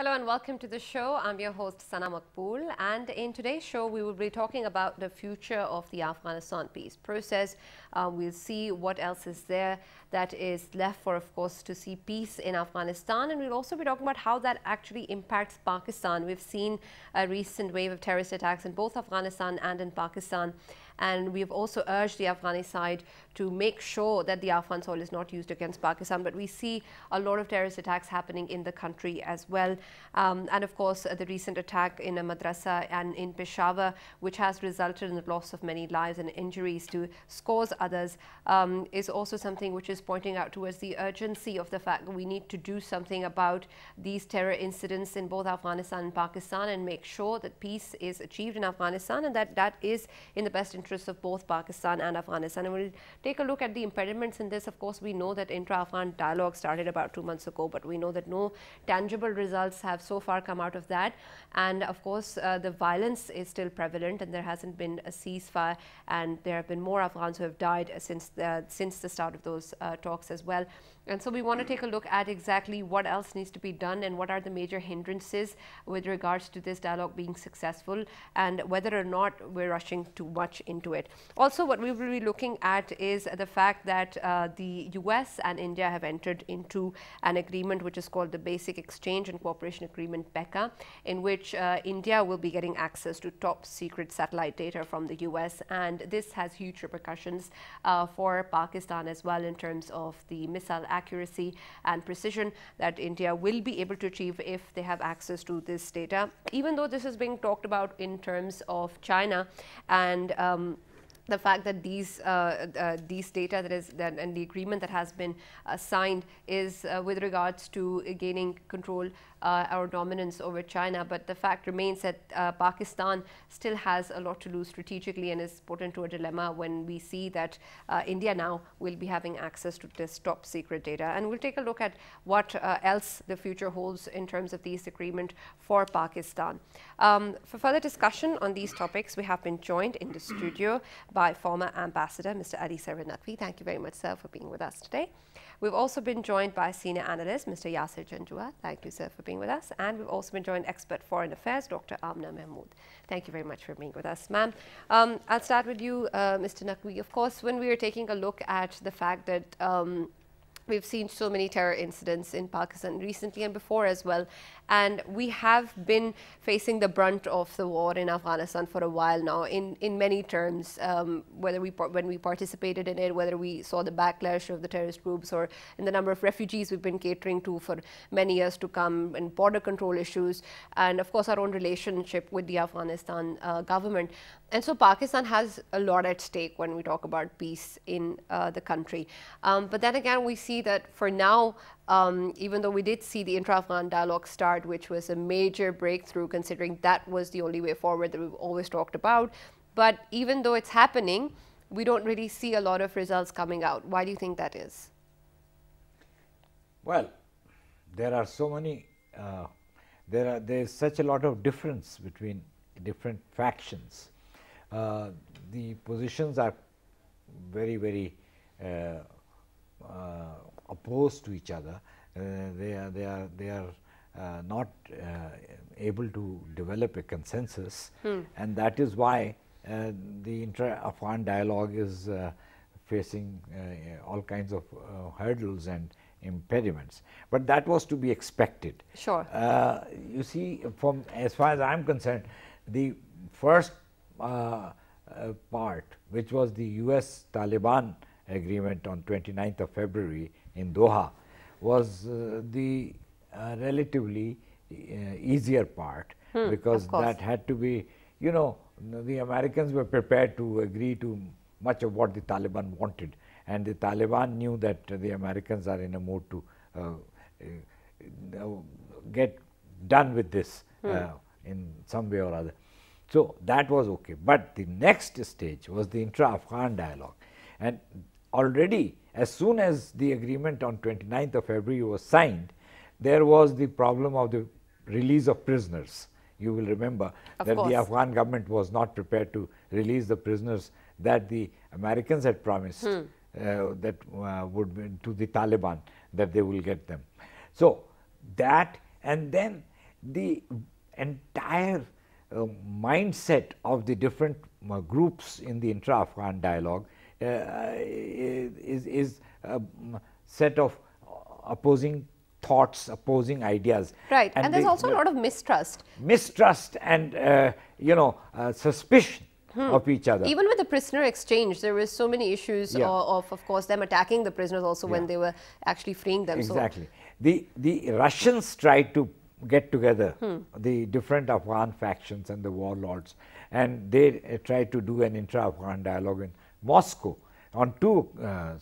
Hello and welcome to the show. I'm your host Sana Makbul and in today's show we will be talking about the future of the Afghanistan peace process. Um, we'll see what else is there that is left for of course to see peace in Afghanistan and we'll also be talking about how that actually impacts Pakistan. We've seen a recent wave of terrorist attacks in both Afghanistan and in Pakistan and we've also urged the Afghani side to make sure that the Afghan soil is not used against Pakistan. But we see a lot of terrorist attacks happening in the country as well. Um, and of course, uh, the recent attack in a madrasa and in Peshawar, which has resulted in the loss of many lives and injuries to scores others, um, is also something which is pointing out towards the urgency of the fact that we need to do something about these terror incidents in both Afghanistan and Pakistan and make sure that peace is achieved in Afghanistan and that that is in the best interest interests of both Pakistan and Afghanistan. And we'll take a look at the impediments in this. Of course, we know that intra-Afghan dialogue started about two months ago, but we know that no tangible results have so far come out of that. And of course, uh, the violence is still prevalent and there hasn't been a ceasefire and there have been more Afghans who have died uh, since the, since the start of those uh, talks as well. And so we want to take a look at exactly what else needs to be done and what are the major hindrances with regards to this dialogue being successful and whether or not we're rushing too much in into it. Also, what we will be looking at is the fact that uh, the US and India have entered into an agreement which is called the Basic Exchange and Cooperation Agreement, BECA, in which uh, India will be getting access to top secret satellite data from the US. And this has huge repercussions uh, for Pakistan as well in terms of the missile accuracy and precision that India will be able to achieve if they have access to this data. Even though this is being talked about in terms of China and um, the fact that these uh, uh, these data that is that and the agreement that has been uh, signed is uh, with regards to gaining control uh, our dominance over China. But the fact remains that uh, Pakistan still has a lot to lose strategically and is put into a dilemma when we see that uh, India now will be having access to this top secret data. And we'll take a look at what uh, else the future holds in terms of this agreement for Pakistan. Um, for further discussion on these topics, we have been joined in the studio by former Ambassador Mr. Ali Saranatvi. Thank you very much, sir, for being with us today. We've also been joined by senior analyst, Mr. Yasser Janjua. Thank you, sir, for being with us. And we've also been joined expert foreign affairs, Dr. Amna Mahmood. Thank you very much for being with us, ma'am. Um, I'll start with you, uh, Mr. Naqvi. Of course, when we were taking a look at the fact that um, We've seen so many terror incidents in Pakistan recently and before as well. And we have been facing the brunt of the war in Afghanistan for a while now, in, in many terms, um, whether we when we participated in it, whether we saw the backlash of the terrorist groups, or in the number of refugees we've been catering to for many years to come, and border control issues, and of course our own relationship with the Afghanistan uh, government. And so Pakistan has a lot at stake when we talk about peace in uh, the country. Um, but then again, we see see that for now, um, even though we did see the intra-Afghan dialogue start, which was a major breakthrough considering that was the only way forward that we've always talked about. But even though it's happening, we don't really see a lot of results coming out. Why do you think that is? Well, there are so many, uh, there are there is such a lot of difference between different factions. Uh, the positions are very, very uh, uh, opposed to each other, uh, they are they are they are uh, not uh, able to develop a consensus hmm. and that is why uh, the intra-Afghan dialogue is uh, facing all kinds of hurdles and impediments. But that was to be expected. Sure. you see from as far as I am concerned the first part which was the US Taliban agreement on 29th of February in Doha was uh, the uh, relatively uh, easier part hmm, because that had to be, you know, the Americans were prepared to agree to much of what the Taliban wanted and the Taliban knew that the Americans are in a mood to uh, uh, get done with this hmm. in some way or other. So that was okay. But the next stage was the intra Afghan dialogue. And already as soon as the agreement on 29th of February was signed, there was the problem of the release of prisoners. You will remember of that course. the Afghan government was not prepared to release the prisoners that the Americans had promised hmm. uh, that uh, would be to the Taliban that they will get them. So that and then the entire uh, mindset of the different uh, groups in the intra-Afghan dialogue uh, is, is a um, set of opposing thoughts, opposing ideas. Right, and, and there's also a lot of mistrust. Mistrust and uh, you know uh, suspicion. Hmm. Of each other. Even with the prisoner exchange, there was so many issues yeah. of, of, of course, them attacking the prisoners also yeah. when they were actually freeing them. Exactly. So the the Russians tried to get together hmm. the different Afghan factions and the warlords, and they uh, tried to do an intra-Afghan dialogue in Moscow on two uh, uh,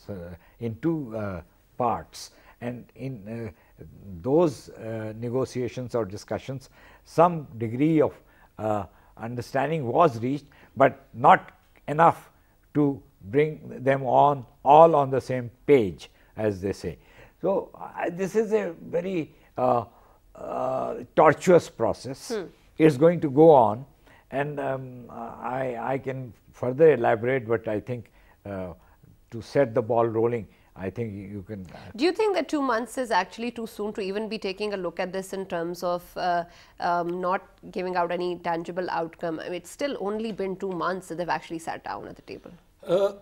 in two uh, parts and in those negotiations or discussions some degree of understanding was reached, but not enough to bring them on all on the same page as they say. So, uh, this is a very uh, uh, tortuous process. Hmm. It is going to go on and um, I, I can further elaborate, but I think uh, to set the ball rolling, I think you can. Uh, Do you think that two months is actually too soon to even be taking a look at this in terms of uh, um, not giving out any tangible outcome? I mean, it's still only been two months that they've actually sat down at the table. Uh,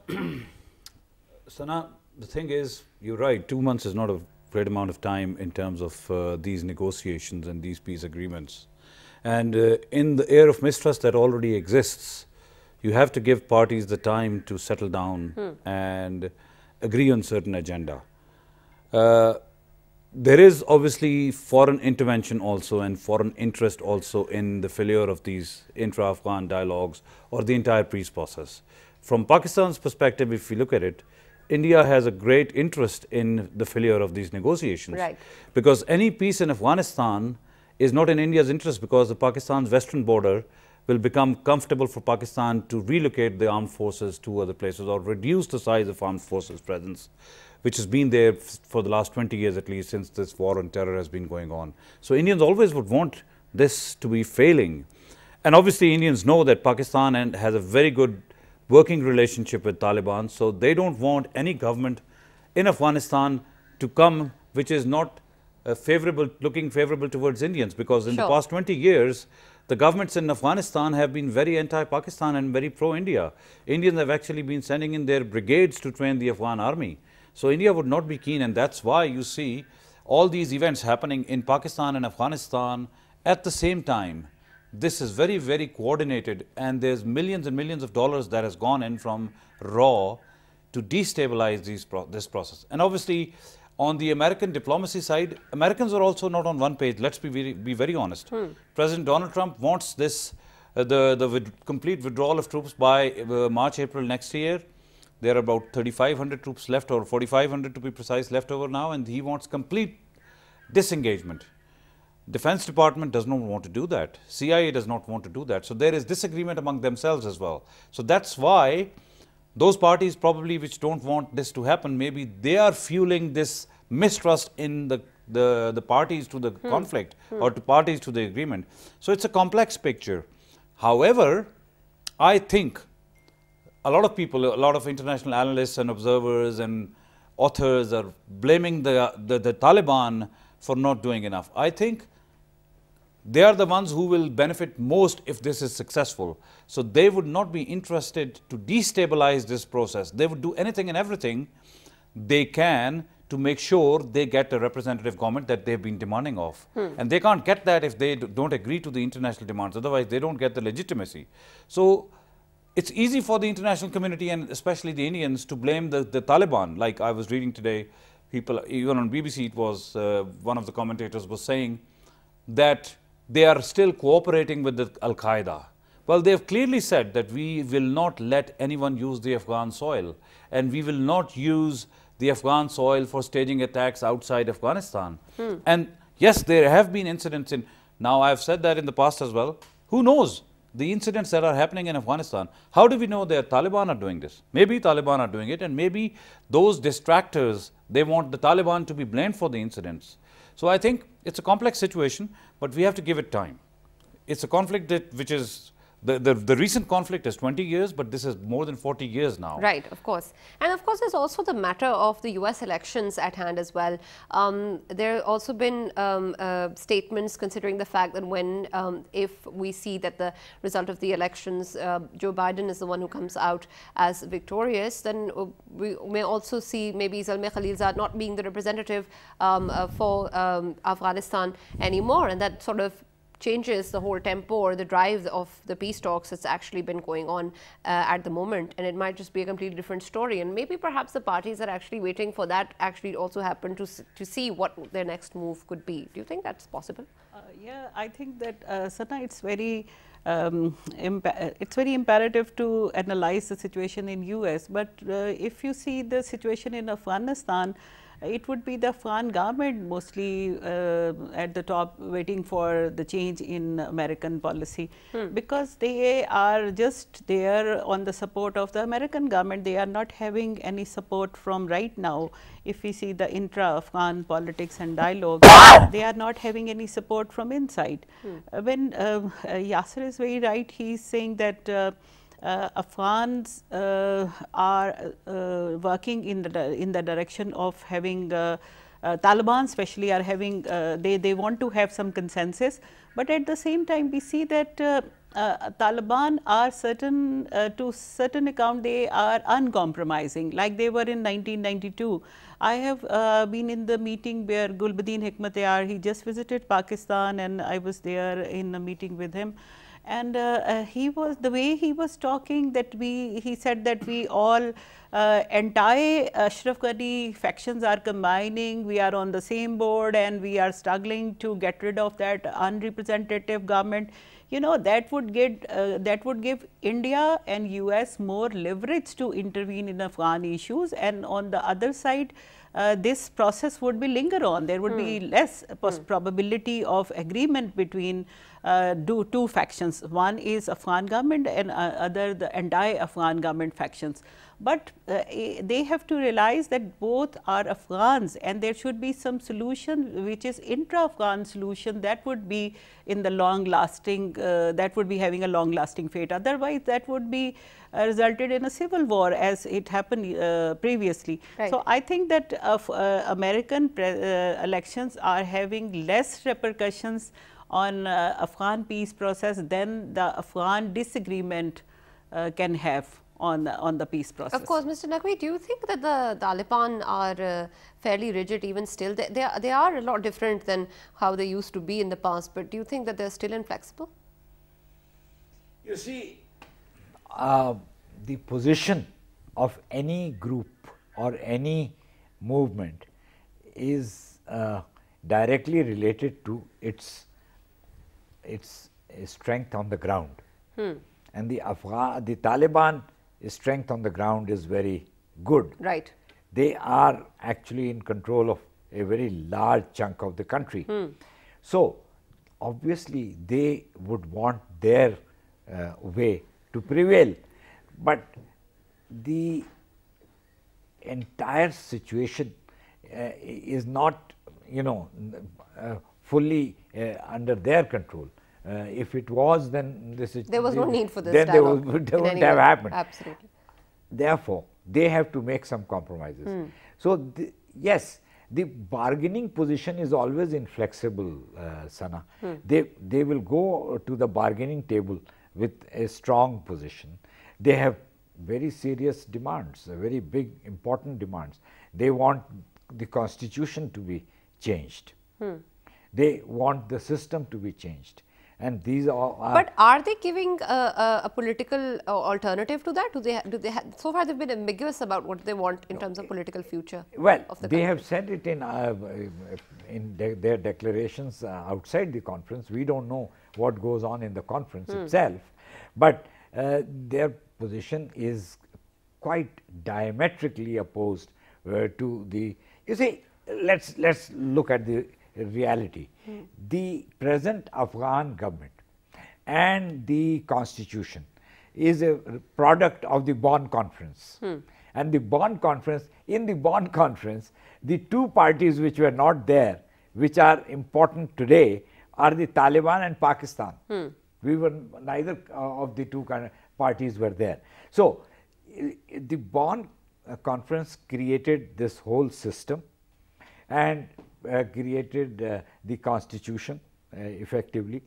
Sana, the thing is, you're right, two months is not a great amount of time in terms of uh, these negotiations and these peace agreements. And uh, in the air of mistrust that already exists, you have to give parties the time to settle down hmm. and agree on certain agenda. Uh, there is obviously foreign intervention also and foreign interest also in the failure of these intra-Afghan dialogues or the entire peace process. From Pakistan's perspective, if we look at it, India has a great interest in the failure of these negotiations. Right. Because any peace in Afghanistan is not in India's interest because the Pakistan's western border will become comfortable for Pakistan to relocate the armed forces to other places or reduce the size of armed forces presence, which has been there for the last 20 years at least since this war on terror has been going on. So Indians always would want this to be failing. And obviously Indians know that Pakistan and has a very good working relationship with Taliban, so they don't want any government in Afghanistan to come which is not uh, favorable, looking favorable towards Indians because in sure. the past 20 years, the governments in Afghanistan have been very anti-Pakistan and very pro-India. Indians have actually been sending in their brigades to train the Afghan army. So India would not be keen and that's why you see all these events happening in Pakistan and Afghanistan at the same time. This is very, very coordinated and there's millions and millions of dollars that has gone in from raw to destabilize these pro this process. And obviously, on the American diplomacy side, Americans are also not on one page. Let's be very, be very honest. Hmm. President Donald Trump wants this, uh, the, the with complete withdrawal of troops by uh, March, April next year. There are about 3,500 troops left or 4,500 to be precise left over now and he wants complete disengagement. Defense Department does not want to do that. CIA does not want to do that. So there is disagreement among themselves as well. So that's why those parties probably which don't want this to happen, maybe they are fueling this mistrust in the the, the parties to the hmm. conflict hmm. or to parties to the agreement. So it's a complex picture. However, I think a lot of people, a lot of international analysts and observers and authors are blaming the, the, the Taliban for not doing enough. I think they are the ones who will benefit most if this is successful. So they would not be interested to destabilize this process. They would do anything and everything they can to make sure they get a representative government that they've been demanding of. Hmm. And they can't get that if they don't agree to the international demands. Otherwise, they don't get the legitimacy. So it's easy for the international community and especially the Indians to blame the, the Taliban. Like I was reading today, people, even on BBC, it was uh, one of the commentators was saying that they are still cooperating with Al Qaeda. Well, they've clearly said that we will not let anyone use the Afghan soil and we will not use the Afghan soil for staging attacks outside Afghanistan. Hmm. And yes, there have been incidents in, now I've said that in the past as well. Who knows the incidents that are happening in Afghanistan? How do we know that Taliban are doing this? Maybe Taliban are doing it and maybe those distractors, they want the Taliban to be blamed for the incidents. So I think it's a complex situation, but we have to give it time. It's a conflict that, which is the, the, the, recent conflict is 20 years, but this is more than 40 years now. Right, of course. And of course, there's also the matter of the U.S. elections at hand as well. Um, there have also been um, uh, statements considering the fact that when, um, if we see that the result of the elections, uh, Joe Biden is the one who comes out as victorious, then uh, we may also see maybe Zalmay Khalilzad not being the representative um, uh, for um, Afghanistan anymore. And that sort of changes the whole tempo or the drive of the peace talks that's actually been going on uh, at the moment and it might just be a completely different story and maybe perhaps the parties are actually waiting for that actually also happen to to see what their next move could be do you think that's possible uh, yeah i think that uh, Sana, it's very um, it's very imperative to analyze the situation in US but uh, if you see the situation in Afghanistan it would be the Afghan government mostly uh, at the top waiting for the change in American policy hmm. because they are just there on the support of the American government. They are not having any support from right now. If we see the intra-Afghan politics and dialogue, they are not having any support from inside. Hmm. Uh, when uh, Yasser is very right, he is saying that uh, uh, Afghans uh, are uh, working in the in the direction of having uh, uh, Taliban especially are having uh, they they want to have some consensus, but at the same time we see that Taliban are certain to certain account they are uncompromising like they were in 1992. I have been in the meeting where Gulbuddin Hikmatyar he just visited Pakistan and I was there in a meeting with him and uh, uh, he was the way he was talking that we he said that we all uh, anti Ashraf Ghani factions are combining we are on the same board and we are struggling to get rid of that unrepresentative government you know that would get uh, that would give India and US more leverage to intervene in Afghan issues and on the other side uh, this process would be linger on. There would be hmm. less hmm. probability of agreement between uh, do two factions. One is Afghan government and uh, other the anti-Afghan government factions. But uh, they have to realize that both are Afghans and there should be some solution which is intra-Afghan solution that would be in the long lasting, that would be having a long lasting fate. Otherwise, that would be resulted in a civil war as it happened uh, previously. Right. So, I think that uh, uh, American elections are having less repercussions on uh, Afghan peace process than the Afghan disagreement uh, can have on the, on the peace process. Of course, Mr. Naqvi, do you think that the Taliban are uh, fairly rigid even still? They, they, are, they are a lot different than how they used to be in the past, but do you think that they're still inflexible? You see, uh, the position of any group or any movement is uh, directly related to its its strength on the ground. Hmm. And the Afgha, the Taliban strength on the ground is very good. Right. They are actually in control of a very large chunk of the country. Hmm. So, obviously, they would want their uh, way to prevail. But the entire situation uh, is not, you know, uh, fully uh, under their control. Uh, if it was, then this is there was no need for this. Then dialogue they would, they would have happened. Absolutely. Therefore, they have to make some compromises. Hmm. So, the, yes, the bargaining position is always inflexible, uh, Sana. Hmm. They, they will go to the bargaining table with a strong position. They have very serious demands, very big important demands. They want the constitution to be changed. Hmm. They want the system to be changed. And these are. are but are they giving a, a, a, political uh, alternative to that? Do they? Do they? Have, so far, they've been ambiguous about what they want in terms of political future. Well, the they country. have said it in uh, in de their declarations uh, outside the conference. We don't know what goes on in the conference hmm. itself, but uh, their position is quite diametrically opposed uh, to the. You see, let's let's look at the reality. Hmm. The present Afghan government and the constitution is a product of the Bonn Conference. Hmm. And the Bonn Conference, in the Bonn Conference, the two parties which were not there, which are important today, are the Taliban and Pakistan. Hmm. We were neither uh, of the two kind of parties were there. So, the Bonn uh, Conference created this whole system and uh, created uh, the constitution uh, effectively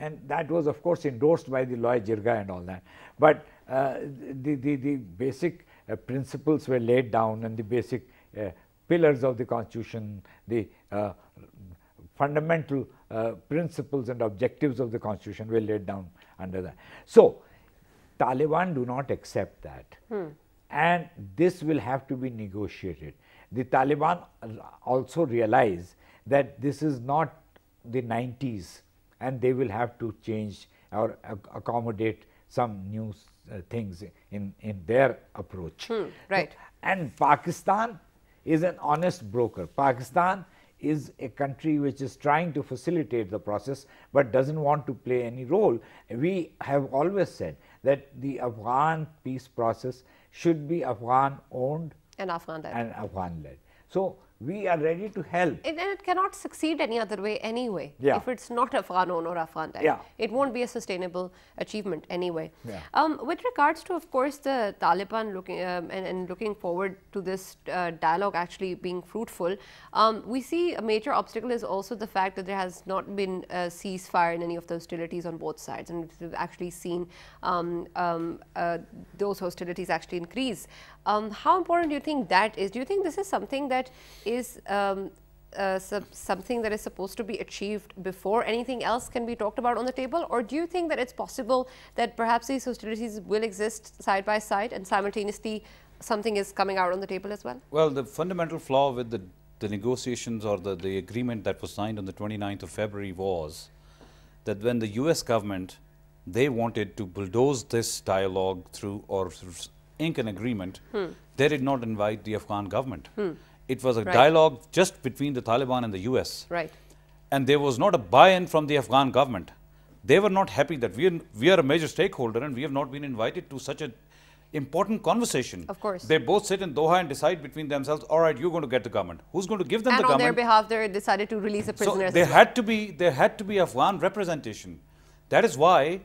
and that was of course endorsed by the Loy Jirga and all that. But the, the, the basic principles were laid down and the basic pillars of the constitution, the fundamental uh, principles and objectives of the constitution were laid down under that. So, Taliban do not accept that hmm. and this will have to be negotiated. The Taliban also realize that this is not the 90s and they will have to change or accommodate some new uh, things in, in their approach. Hmm, right. And Pakistan is an honest broker. Pakistan is a country which is trying to facilitate the process, but does not want to play any role. We have always said that the Afghan peace process should be Afghan owned an Afghan led. An Afghan led. So we are ready to help. And it cannot succeed any other way anyway. Yeah. If it's not Afghan owned or Afghan led. Yeah. It won't be a sustainable achievement anyway. Yeah. Um, with regards to, of course, the Taliban looking um, and, and, looking forward to this uh, dialogue actually being fruitful, um, we see a major obstacle is also the fact that there has not been a ceasefire in any of the hostilities on both sides. And we've actually seen um, um, uh, those hostilities actually increase. Um, how important do you think that is? Do you think this is something that is um, uh, something that is supposed to be achieved before anything else can be talked about on the table? Or do you think that it's possible that perhaps these hostilities will exist side by side and simultaneously something is coming out on the table as well? Well, the fundamental flaw with the, the negotiations or the, the agreement that was signed on the 29th of February was that when the US government, they wanted to bulldoze this dialogue through or ink an agreement, hmm. they did not invite the Afghan government. Hmm. It was a right. dialogue just between the Taliban and the US. Right. And there was not a buy-in from the Afghan government. They were not happy that we are, we are a major stakeholder and we have not been invited to such an important conversation. Of course. They both sit in Doha and decide between themselves, all right, you're going to get the government. Who's going to give them and the government? And on their behalf, they decided to release the prisoners. So there, had to be, there had to be Afghan representation. That is why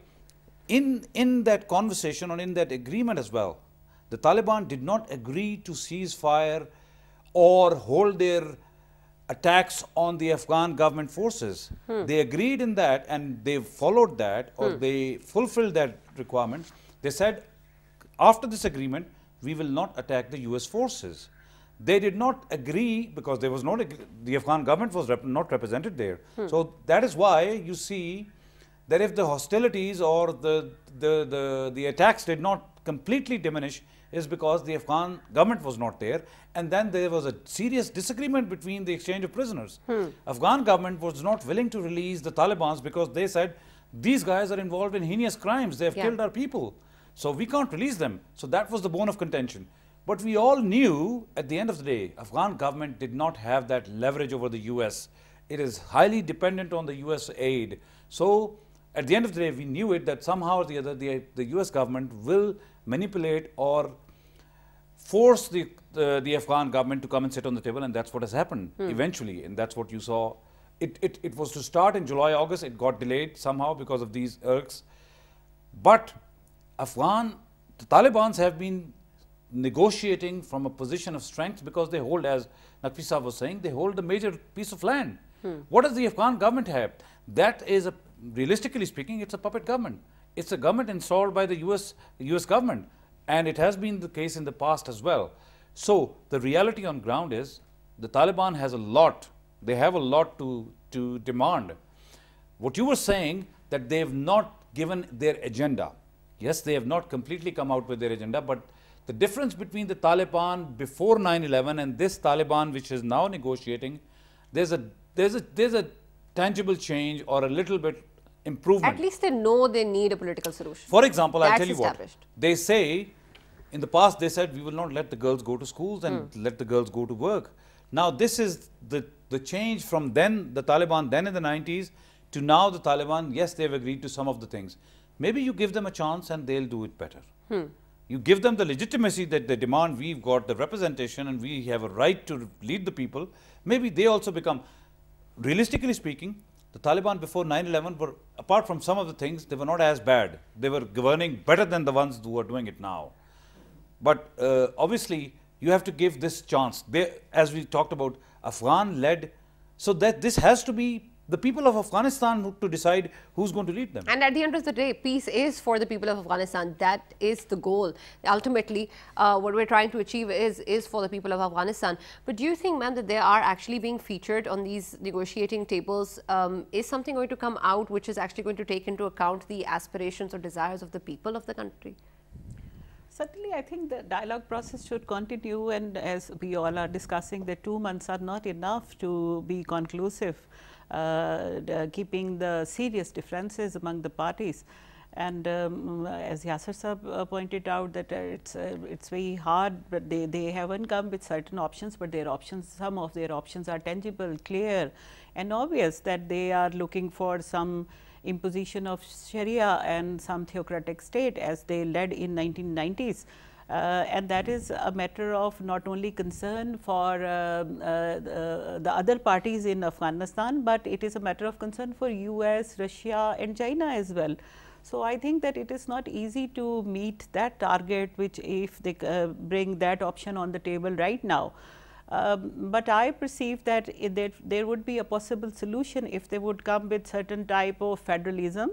in, in that conversation or in that agreement as well, the Taliban did not agree to cease fire or hold their attacks on the Afghan government forces. Hmm. They agreed in that and they followed that or hmm. they fulfilled that requirement. They said, after this agreement, we will not attack the US forces. They did not agree because there was no, the Afghan government was rep not represented there. Hmm. So that is why you see that if the hostilities or the, the, the, the attacks did not completely diminish, is because the Afghan government was not there. And then there was a serious disagreement between the exchange of prisoners. Hmm. Afghan government was not willing to release the Taliban because they said, these guys are involved in heinous crimes. They have yeah. killed our people. So we can't release them. So that was the bone of contention. But we all knew at the end of the day, Afghan government did not have that leverage over the US. It is highly dependent on the US aid. So at the end of the day, we knew it that somehow or the other, the, the US government will manipulate or force the, the Afghan government to come and sit on the table, and that's what has happened hmm. eventually, and that's what you saw. It, it, it was to start in July, August. It got delayed somehow because of these irks. But Afghan, the Taliban's have been negotiating from a position of strength because they hold, as Naqvi was saying, they hold a major piece of land. Hmm. What does the Afghan government have? That is, a, realistically speaking, it's a puppet government it's a government installed by the US, US government. And it has been the case in the past as well. So the reality on ground is the Taliban has a lot, they have a lot to, to demand. What you were saying that they have not given their agenda. Yes, they have not completely come out with their agenda, but the difference between the Taliban before 9-11 and this Taliban which is now negotiating, there's a, there's a, there's a tangible change or a little bit improvement. At least they know they need a political solution. For example, That's I'll tell you what. They say, in the past they said, we will not let the girls go to schools and mm. let the girls go to work. Now this is the, the change from then, the Taliban then in the 90s, to now the Taliban, yes, they've agreed to some of the things. Maybe you give them a chance and they'll do it better. Hmm. You give them the legitimacy that they demand, we've got the representation and we have a right to lead the people. Maybe they also become, realistically speaking, the Taliban before 9-11 were, apart from some of the things, they were not as bad. They were governing better than the ones who are doing it now. But uh, obviously, you have to give this chance. They, as we talked about, Afghan-led, so that this has to be the people of Afghanistan to decide who's going to lead them. And at the end of the day, peace is for the people of Afghanistan. That is the goal. Ultimately, uh, what we're trying to achieve is is for the people of Afghanistan. But do you think, ma'am, that they are actually being featured on these negotiating tables? Um, is something going to come out which is actually going to take into account the aspirations or desires of the people of the country? Certainly, I think the dialogue process should continue and as we all are discussing, the two months are not enough to be conclusive. Uh, uh, keeping the serious differences among the parties. And um, as Yasser Saab uh, pointed out that it's it's very hard, but they, they haven't come with certain options, but their options, some of their options are tangible, clear and obvious that they are looking for some imposition of Sharia and some theocratic state as they led in 1990s. Uh, and that is a matter of not only concern for um, uh, uh, the other parties in Afghanistan, but it is a matter of concern for US, Russia and China as well. So, I think that it is not easy to meet that target which if they uh, bring that option on the table right now. Um, but I perceive that there, there would be a possible solution if they would come with certain type of federalism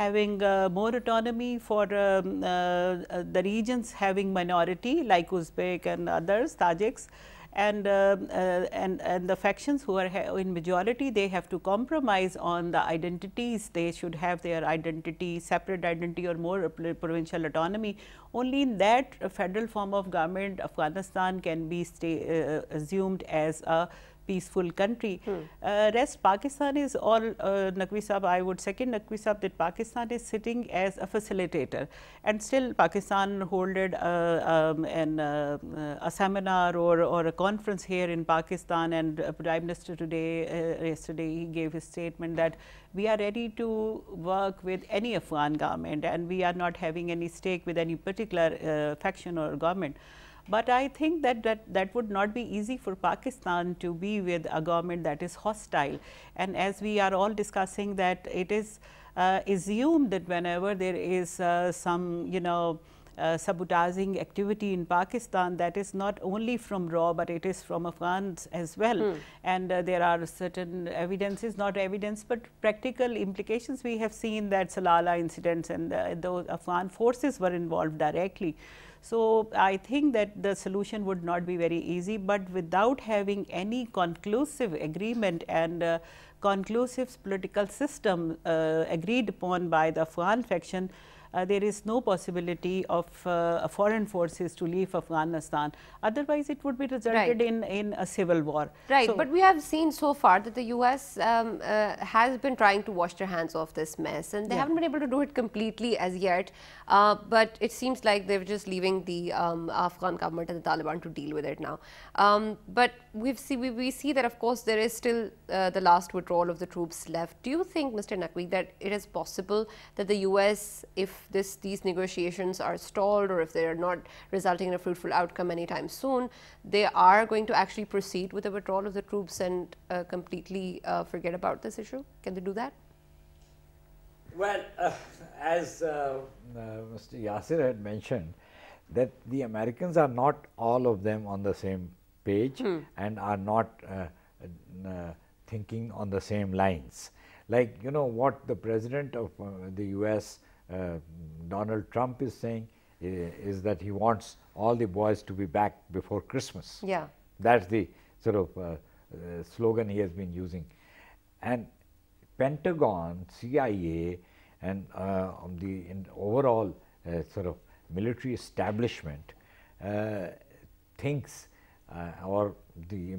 having uh, more autonomy for um, uh, uh, the regions having minority like Uzbek and others, Tajiks, and, um, uh, and, and the factions who are in majority, they have to compromise on the identities. They should have their identity, separate identity or more provincial autonomy. Only in that federal form of government, Afghanistan can be stay, assumed as a peaceful country. Hmm. Uh, rest Pakistan is all, uh, I would second Naqvi that Pakistan is sitting as a facilitator and still Pakistan holded uh, um, an, uh, uh, a seminar or, or a conference here in Pakistan and uh, Prime Minister today, yesterday, he gave his statement that we are ready to work with any Afghan government and we are not having any stake with any particular faction or government. But I think that, that that would not be easy for Pakistan to be with a government that is hostile. And as we are all discussing that it is uh, assumed that whenever there is uh, some, you know, uh, sabotaging activity in Pakistan that is not only from RAW but it is from Afghans as well. Hmm. And uh, there are certain evidences, not evidence but practical implications. We have seen that Salala incidents and uh, those Afghan forces were involved directly. So, I think that the solution would not be very easy, but without having any conclusive agreement and uh, conclusive political system uh, agreed upon by the Fuan faction, uh, there is no possibility of uh, foreign forces to leave Afghanistan. Otherwise, it would be resulted right. in, in a civil war. Right, so, but we have seen so far that the U.S. Um, uh, has been trying to wash their hands off this mess and they yeah. haven't been able to do it completely as yet. Uh, but it seems like they're just leaving the um, Afghan government and the Taliban to deal with it now. Um, but we've see, we, we, see that, of course, there is still uh, the last withdrawal of the troops left. Do you think, Mr. Naqvi, that it is possible that the U.S., if if this, these negotiations are stalled or if they are not resulting in a fruitful outcome anytime soon, they are going to actually proceed with the withdrawal of the troops and uh, completely uh, forget about this issue? Can they do that? Well, uh, as uh, uh, Mr. Yasser had mentioned, that the Americans are not all of them on the same page hmm. and are not uh, thinking on the same lines like you know what the president of uh, the US uh, Donald Trump is saying eh, is that he wants all the boys to be back before Christmas. Yeah. That's the sort of uh, uh, slogan he has been using. And Pentagon, CIA, and uh, the overall uh, sort of military establishment uh, thinks or the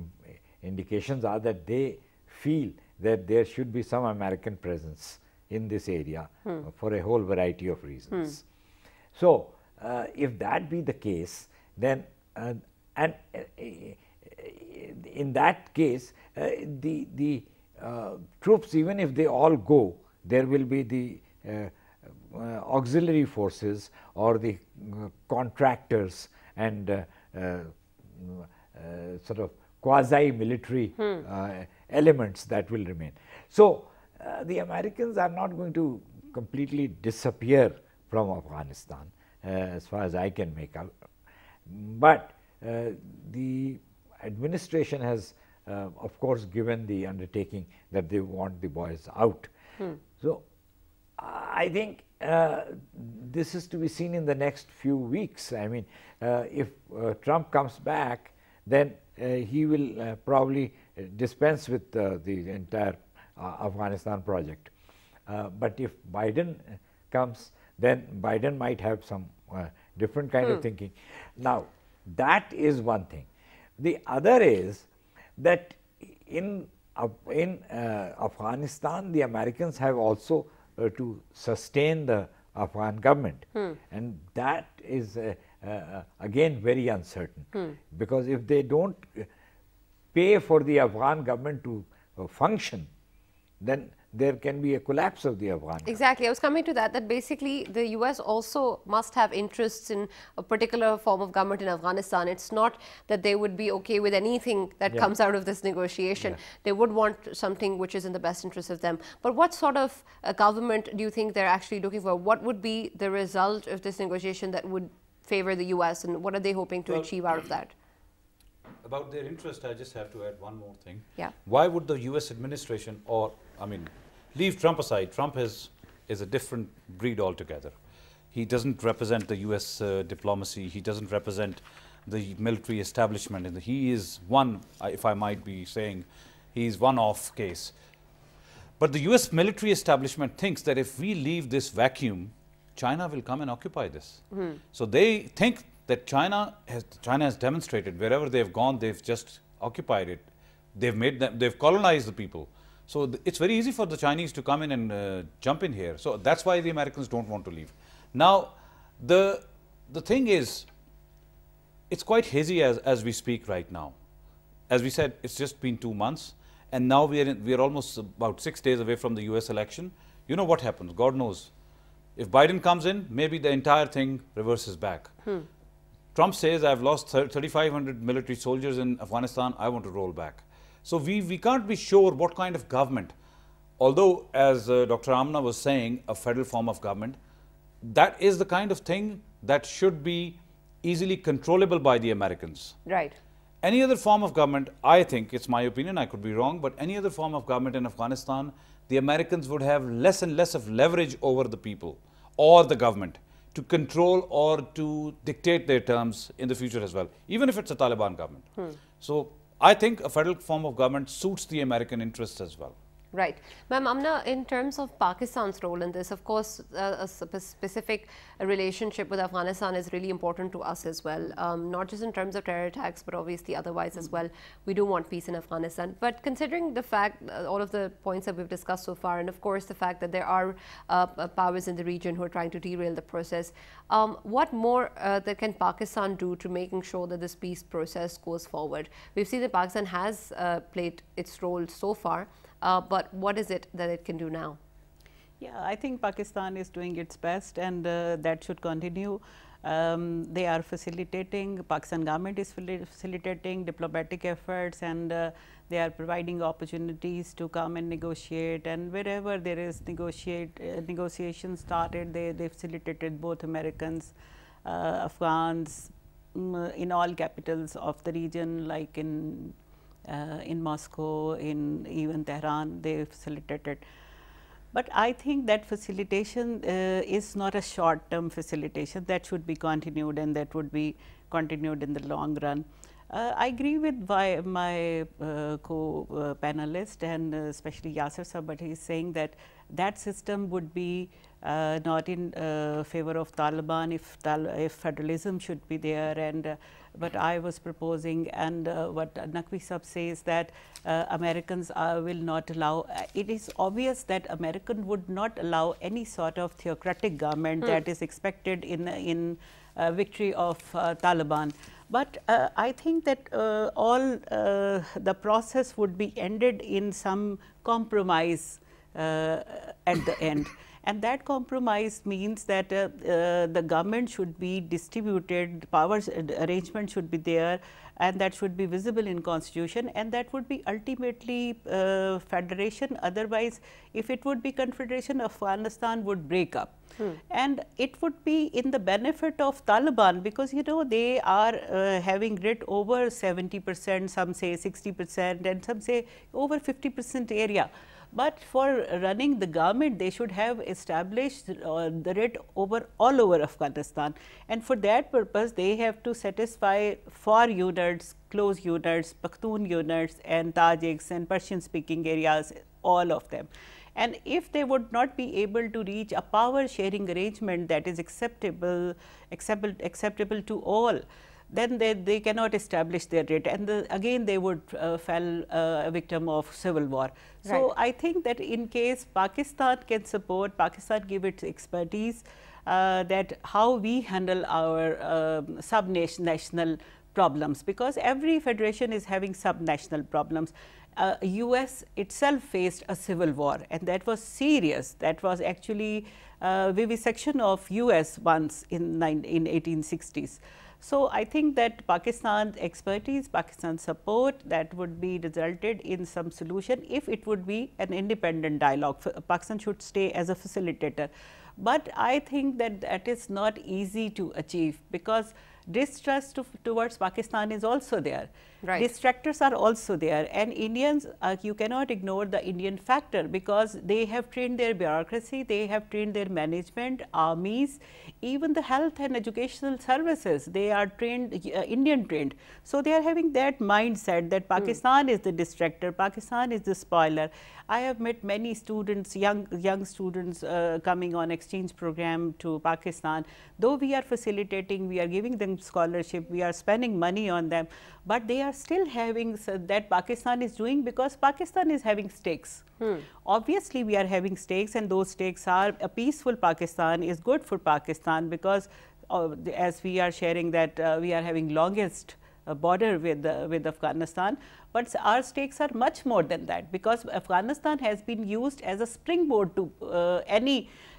indications are that they feel that there should be some American presence in this area hmm. for a whole variety of reasons. Hmm. So, uh, if that be the case, then uh, and uh, uh in that case, uh, the the uh, troops, even if they all go, there will be the auxiliary forces or the contractors and sort of quasi-military hmm. elements that will remain. So, uh, the Americans are not going to completely disappear from Afghanistan uh, as far as I can make out. But uh, the administration has uh, of course given the undertaking that they want the boys out. Hmm. So, I think uh, this is to be seen in the next few weeks. I mean, if Trump comes back, then he will probably dispense with the entire uh, Afghanistan project. Uh, but if Biden uh, comes, then Biden might have some different kind hmm. of thinking. Now, that is one thing. The other is that in uh, in uh, Afghanistan, the Americans have also uh, to sustain the Afghan government, hmm. and that is again very uncertain hmm. because if they don't pay for the Afghan government to function, then there can be a collapse of the Afghan. Exactly. I was coming to that, that basically the U.S. also must have interests in a particular form of government in Afghanistan. It's not that they would be okay with anything that yeah. comes out of this negotiation. Yeah. They would want something which is in the best interest of them. But what sort of uh, government do you think they're actually looking for? What would be the result of this negotiation that would favor the U.S. and what are they hoping to well, achieve out of that? About their interest, I just have to add one more thing. Yeah. Why would the U.S. administration or I mean, leave Trump aside. Trump is, is a different breed altogether. He doesn't represent the U.S. Uh, diplomacy. He doesn't represent the military establishment. he is one, if I might be saying, he is one off case. But the US military establishment thinks that if we leave this vacuum, China will come and occupy this. Mm -hmm. So they think that China has, China has demonstrated wherever they've gone, they've just occupied it. They've made them, they've colonized the people. So it's very easy for the Chinese to come in and uh, jump in here. So that's why the Americans don't want to leave. Now, the, the thing is, it's quite hazy as, as we speak right now. As we said, it's just been two months. And now we are, in, we are almost about six days away from the US election. You know what happens, God knows. If Biden comes in, maybe the entire thing reverses back. Hmm. Trump says, I've lost 3,500 military soldiers in Afghanistan, I want to roll back. So we, we can't be sure what kind of government, although as uh, Dr. Amna was saying, a federal form of government, that is the kind of thing that should be easily controllable by the Americans. Right. Any other form of government, I think, it's my opinion, I could be wrong, but any other form of government in Afghanistan, the Americans would have less and less of leverage over the people or the government to control or to dictate their terms in the future as well, even if it's a Taliban government. Hmm. So I think a federal form of government suits the American interests as well. Right. Ma'am Amna, in terms of Pakistan's role in this, of course, uh, a specific relationship with Afghanistan is really important to us as well, um, not just in terms of terror attacks, but obviously otherwise as mm. well. We do want peace in Afghanistan. But considering the fact, uh, all of the points that we've discussed so far, and of course the fact that there are uh, uh powers in the region who are trying to derail the process, um, what more uh, that can Pakistan do to making sure that this peace process goes forward? We've seen that Pakistan has uh, played its role so far uh, but what is it that it can do now? Yeah, I think Pakistan is doing its best and uh, that should continue. Um, they are facilitating, Pakistan government is facilitating diplomatic efforts and uh, they are providing opportunities to come and negotiate and wherever there is negotiate, uh, negotiation started, they, they facilitated both Americans, uh, Afghans, mm, in all capitals of the region like in uh, in Moscow, in even Tehran, they facilitated. But I think that facilitation uh, is not a short term facilitation that should be continued and that would be continued in the long run. Uh, I agree with my, my uh, co-panelist uh, and uh, especially Yasser Sabat, but saying that that system would be uh, not in uh, favor of Taliban if, if, federalism should be there and uh, but I was proposing and uh, what Naqvi Sab says that uh, Americans uh, will not allow, it is obvious that American would not allow any sort of theocratic government mm. that is expected in, in victory of Taliban. But uh, I think that uh, all uh, the process would be ended in some compromise at the end. And that compromise means that uh, uh, the government should be distributed, powers uh, arrangement should be there, and that should be visible in constitution and that would be ultimately uh, federation otherwise if it would be confederation afghanistan would break up hmm. and it would be in the benefit of taliban because you know they are uh, having grit over 70% some say 60% and some say over 50% area but for running the government, they should have established uh, the rate over all over Afghanistan. And for that purpose, they have to satisfy four units, close units, Pakhtun units, and Tajiks and Persian speaking areas, all of them. And if they would not be able to reach a power sharing arrangement that is acceptable, acceptable, acceptable to all, then they, they cannot establish their data. And the, again, they would uh, fall uh, a victim of civil war. So I think that in case Pakistan can support, Pakistan give its expertise, uh, that how we handle our um, sub-national problems, because every federation is having sub-national problems. Uh, US itself faced a civil war and that was serious. That was actually uh, vivisection of US once in, in 1860s. So, I think that Pakistan's expertise, Pakistan's support that would be resulted in some solution if it would be an independent dialogue. Pakistan should stay as a facilitator. But I think that that is not easy to achieve because distrust towards Pakistan is also there. Right. Distractors are also there and Indians, uh, you cannot ignore the Indian factor because they have trained their bureaucracy, they have trained their management, armies, even the health and educational services, they are trained, uh, Indian trained. So they are having that mindset that hmm. Pakistan mm. is the distractor, Pakistan is the spoiler. I have met many students, young, young students uh, coming on exchange program to Pakistan. Though we are facilitating, we are giving them scholarship, we are spending money on them, but they are still having that Pakistan is doing because Pakistan is having stakes. Hmm. Obviously, we are having stakes, and those stakes are a peaceful Pakistan is good for Pakistan because, uh, as we are sharing that uh, we are having longest uh, border with uh, with Afghanistan. But our stakes are much more than that because Afghanistan has been used as a springboard to uh, any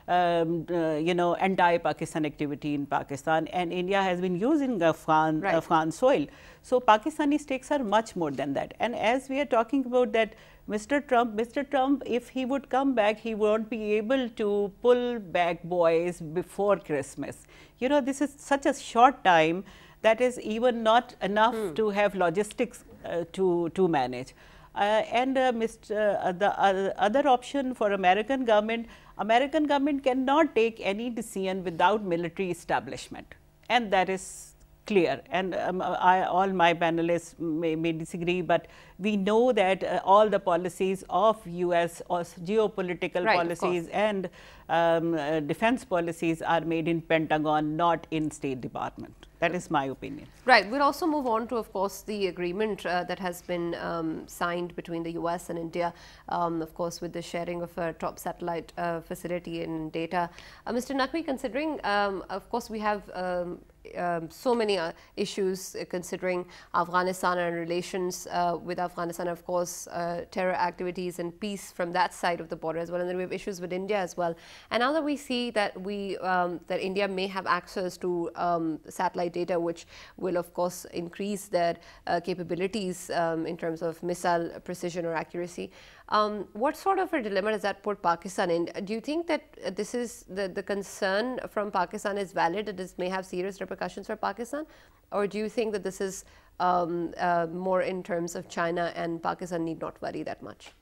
um, uh, you know, anti-Pakistan activity in Pakistan, and India has been using Afghan, uh, uh, right. Afghan soil. So Pakistani stakes are much more than that. And as we are talking about that, Mr. Trump, Mr. Trump, if he would come back, he won't be able to pull back boys before Christmas. You know, this is such a short time that is even not enough hmm. to have logistics uh, to, to manage. Uh, and uh, Mr., uh, the other option for American government American government cannot take any decision without military establishment and that is clear and um, I, all my panelists may, may, disagree, but we know that uh, all the policies of US geopolitical right, policies and um, uh, defense policies are made in Pentagon, not in State Department. That is my opinion. Right. We'll also move on to, of course, the agreement uh, that has been um, signed between the US and India, um, of course, with the sharing of a top satellite uh, facility and data. Uh, Mr. Nakvi, considering, um, of course, we have um, um, so many uh, issues uh, considering Afghanistan and relations uh, with Afghanistan, of course, uh, terror activities and peace from that side of the border as well. And then we have issues with India as well. And now that we see that we um, that India may have access to um, satellite data, which will of course increase their uh, capabilities um, in terms of missile precision or accuracy. Um, what sort of a dilemma does that put Pakistan in? Do you think that this is the, the concern from Pakistan is valid that this may have serious repercussions for Pakistan? Or do you think that this is um, uh, more in terms of China and Pakistan need not worry that much?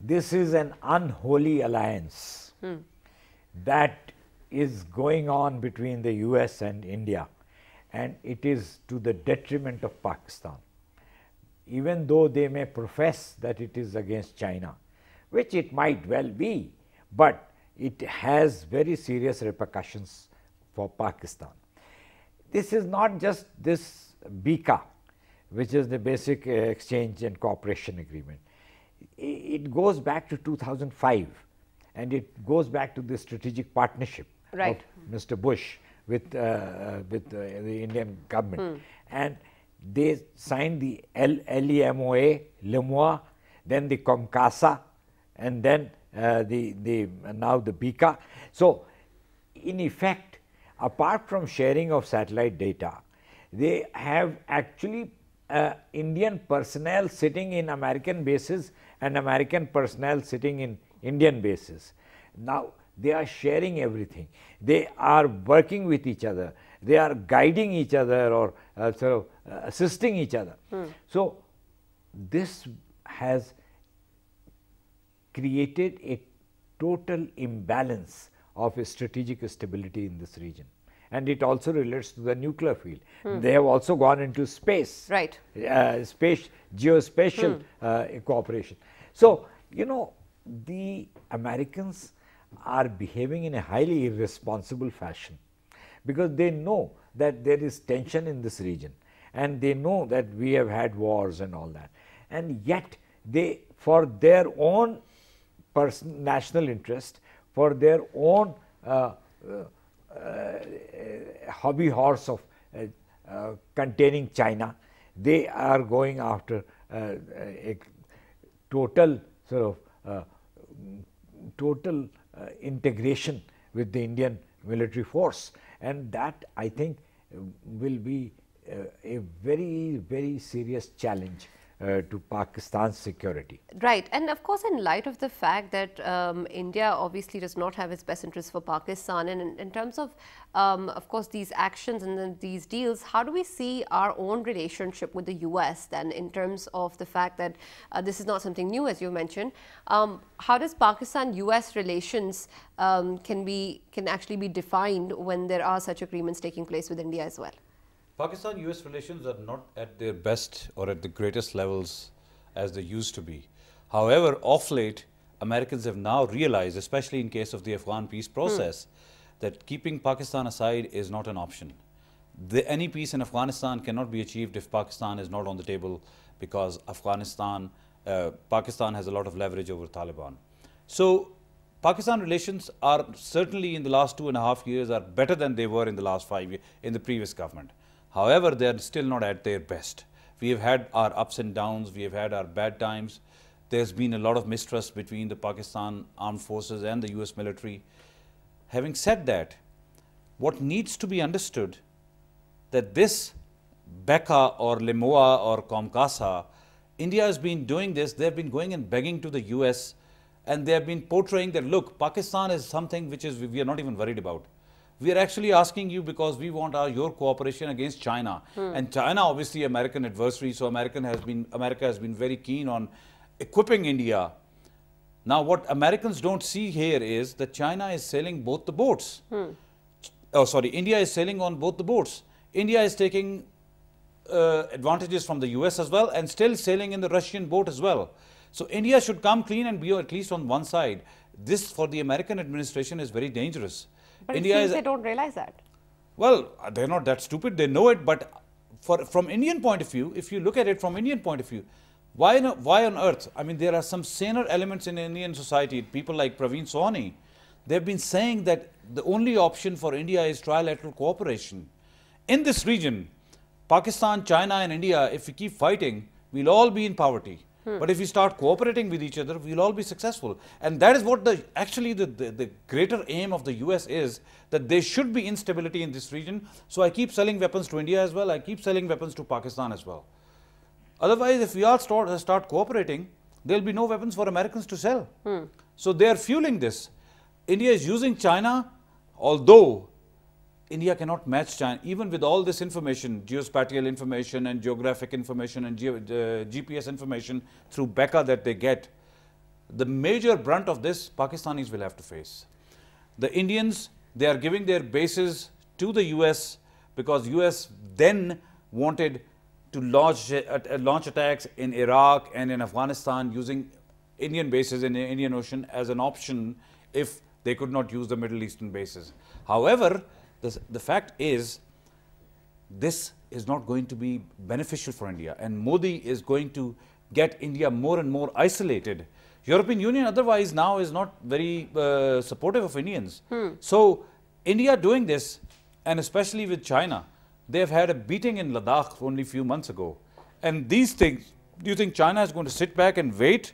This is an unholy alliance hmm. that is going on between the US and India and it is to the detriment of Pakistan even though they may profess that it is against China, which it might well be, but it has very serious repercussions for Pakistan. This is not just this BICA, which is the Basic uh, Exchange and Cooperation Agreement. It goes back to 2005 and it goes back to the strategic partnership right. of Mr. Bush with, uh, uh, with uh, the Indian government. Hmm. And they signed the LEMOA, LEMOA, then the COMCASA, and then uh, the, the now the BICA. So, in effect, apart from sharing of satellite data, they have actually uh, Indian personnel sitting in American bases and American personnel sitting in Indian bases. Now, they are sharing everything. They are working with each other. They are guiding each other or uh, sort of uh, assisting each other. Mm. So this has created a total imbalance of strategic stability in this region. And it also relates to the nuclear field. Mm. They have also gone into space, right? Uh, space, geospatial mm. cooperation. So you know the Americans are behaving in a highly irresponsible fashion because they know that there is tension in this region and they know that we have had wars and all that. And yet they for their own person, national interest, for their own uh, uh, uh hobby horse of uh, uh, containing China, they are going after uh, a total sort of total integration with the Indian military force. And that I think will be uh, a very, very serious challenge uh, to Pakistan's security. Right. And of course, in light of the fact that um, India obviously does not have its best interests for Pakistan, and in, in terms of, um, of course, these actions and these deals, how do we see our own relationship with the US then in terms of the fact that uh, this is not something new, as you mentioned? Um, how does Pakistan-US relations um, can, be, can actually be defined when there are such agreements taking place with India as well? Pakistan US relations are not at their best or at the greatest levels as they used to be. However, off late, Americans have now realized, especially in case of the Afghan peace hmm. process, mm. that keeping Pakistan aside is not an option. The, any peace in Afghanistan cannot be achieved if Pakistan is not on the table because Afghanistan, uh, Pakistan has a lot of leverage over Taliban. So Pakistan relations are certainly in the last two and a half years are better than they were in the last five years in the previous government. However, they are still not at their best. We have had our ups and downs, we have had our bad times. There's been a lot of mistrust between the Pakistan armed forces and the US military. Having said that, what needs to be understood that this Becca or Limoa or Comcasa, India has been doing this. They've been going and begging to the US and they have been portraying that, look, Pakistan is something which is we are not even worried about we are actually asking you because we want our, your cooperation against China. Hmm. And China, obviously, American adversary. So American has been America has been very keen on equipping India. Now, what Americans don't see here is that China is selling both the boats. Hmm. Oh, sorry, India is selling on both the boats. India is taking uh, advantages from the US as well and still sailing in the Russian boat as well. So India should come clean and be at least on one side. This for the American administration is very dangerous. But India is, they don't realize that. Well, uh, they're not that stupid. They know it. But for, from Indian point of view, if you look at it from Indian point of view, why, no, why on earth? I mean, there are some saner elements in Indian society. People like Praveen Sawhney, they've been saying that the only option for India is trilateral cooperation. In this region, Pakistan, China and India, if we keep fighting, we'll all be in poverty. Hmm. But if we start cooperating with each other, we'll all be successful. And that is what the actually the, the, the, greater aim of the US is that there should be instability in this region. So I keep selling weapons to India as well. I keep selling weapons to Pakistan as well. Otherwise, if we all start, start cooperating, there'll be no weapons for Americans to sell. Hmm. So they are fueling this. India is using China, although India cannot match China. Even with all this information, geospatial information and geographic information and ge uh, GPS information through Becca that they get, the major brunt of this Pakistanis will have to face. The Indians, they are giving their bases to the US because US then wanted to launch, uh, uh, launch attacks in Iraq and in Afghanistan using Indian bases in the Indian Ocean as an option if they could not use the Middle Eastern bases. However, the, the fact is, this is not going to be beneficial for India. And Modi is going to get India more and more isolated. European Union otherwise now is not very uh, supportive of Indians. Hmm. So India doing this, and especially with China, they have had a beating in Ladakh only a few months ago. And these things, do you think China is going to sit back and wait?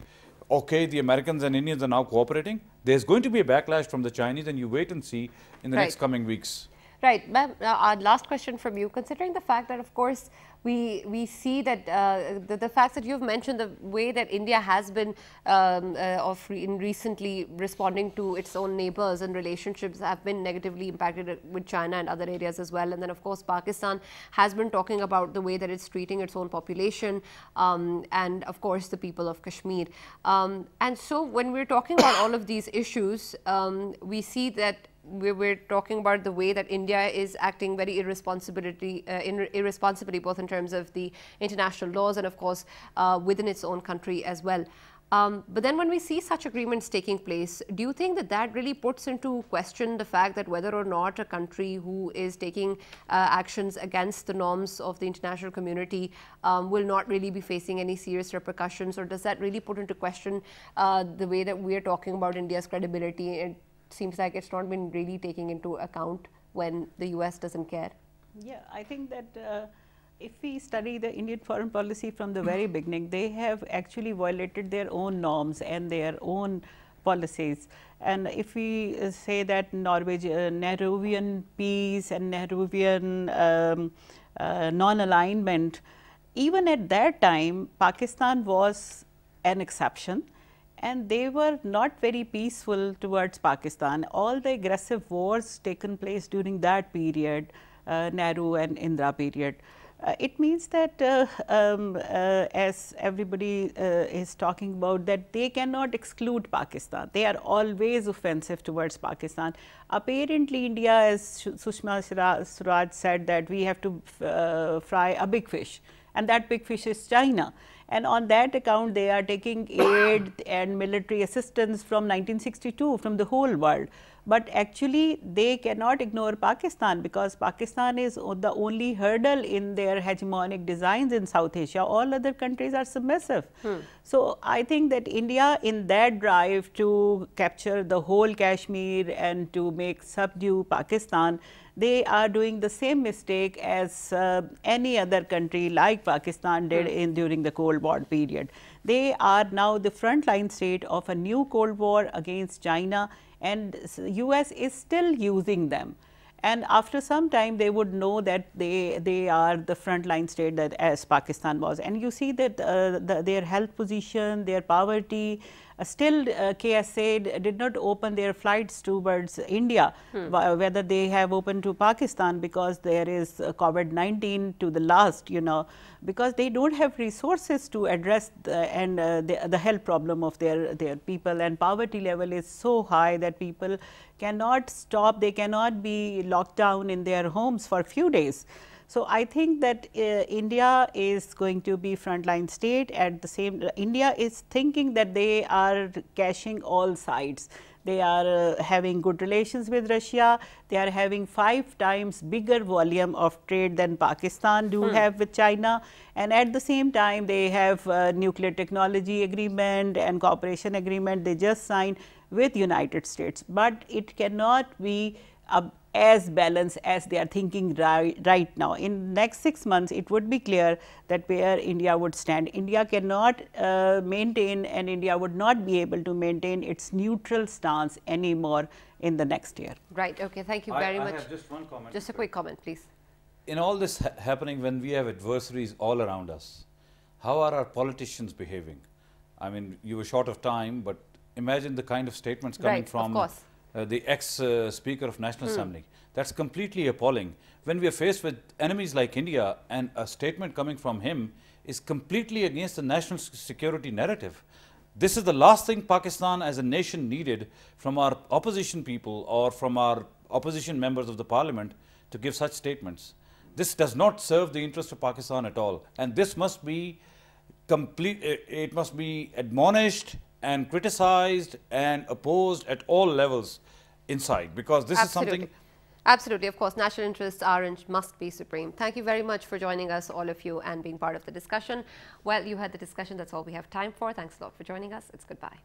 Okay, the Americans and Indians are now cooperating. There's going to be a backlash from the Chinese, and you wait and see in the right. next coming weeks. Right, ma'am, uh, our last question from you, considering the fact that of course we, we see that uh, the, the, facts that you've mentioned, the way that India has been um, uh, of re in recently responding to its own neighbors and relationships have been negatively impacted uh, with China and other areas as well. And then of course, Pakistan has been talking about the way that it's treating its own population um, and of course the people of Kashmir. Um, and so when we're talking about all of these issues, um, we see that we are talking about the way that India is acting very irresponsibly, uh, in, irresponsibly both in terms of the international laws and of course uh, within its own country as well. Um, but then when we see such agreements taking place, do you think that that really puts into question the fact that whether or not a country who is taking uh, actions against the norms of the international community um, will not really be facing any serious repercussions? Or does that really put into question uh, the way that we are talking about India's credibility seems like it's not been really taken into account when the US doesn't care. Yeah, I think that uh, if we study the Indian foreign policy from the very beginning, they have actually violated their own norms and their own policies. And if we uh, say that Norwegian, uh, Nehruvian peace and Nehruvian um, uh, non-alignment, even at that time, Pakistan was an exception and they were not very peaceful towards Pakistan. All the aggressive wars taken place during that period, uh, Nehru and Indra period. Uh, it means that uh, um, uh, as everybody uh, is talking about that they cannot exclude Pakistan. They are always offensive towards Pakistan. Apparently India, as Sushma Swaraj said, that we have to uh, fry a big fish and that big fish is China and on that account they are taking aid and military assistance from 1962 from the whole world. But actually they cannot ignore Pakistan because Pakistan is the only hurdle in their hegemonic designs in South Asia. All other countries are submissive. Hmm. So, I think that India in that drive to capture the whole Kashmir and to make subdue Pakistan, they are doing the same mistake as uh, any other country like Pakistan did hmm. in during the Cold War period. They are now the frontline state of a new Cold War against China and US is still using them and after some time they would know that they they are the frontline state that as Pakistan was and you see that uh, the, their health position their poverty uh, still uh, KSA did not open their flights towards India, hmm. whether they have opened to Pakistan because there is uh, COVID-19 to the last, you know, because they don't have resources to address the, and the, the health problem of their, their people and poverty level is so high that people cannot stop, they cannot be locked down in their homes for a few days. So, I think that uh, India is going to be frontline state at the same, India is thinking that they are cashing all sides they are uh, having good relations with Russia, they are having five times bigger volume of trade than Pakistan do hmm. have with China and at the same time they have uh, nuclear technology agreement and cooperation agreement they just signed with United States. But it cannot be uh, as balanced as they are thinking right, right now. In next 6 months, it would be clear that where India would stand. India cannot uh, maintain and India would not be able to maintain its neutral stance anymore in the next year. Right. Okay. Thank you very I, I much. just one comment. Just a quick comment, please. In all this ha happening when we have adversaries all around us, how are our politicians behaving? I mean, you were short of time, but imagine the kind of statements coming right, from uh, the ex-Speaker uh, of National mm. Assembly. That's completely appalling. When we are faced with enemies like India and a statement coming from him is completely against the national security narrative. This is the last thing Pakistan as a nation needed from our opposition people or from our opposition members of the parliament to give such statements. This does not serve the interest of Pakistan at all. And this must be complete, it must be admonished and criticized and opposed at all levels inside because this Absolutely. is something Absolutely, of course, national interests are and must be supreme. Thank you very much for joining us, all of you, and being part of the discussion. Well, you had the discussion. That's all we have time for. Thanks a lot for joining us. It's goodbye.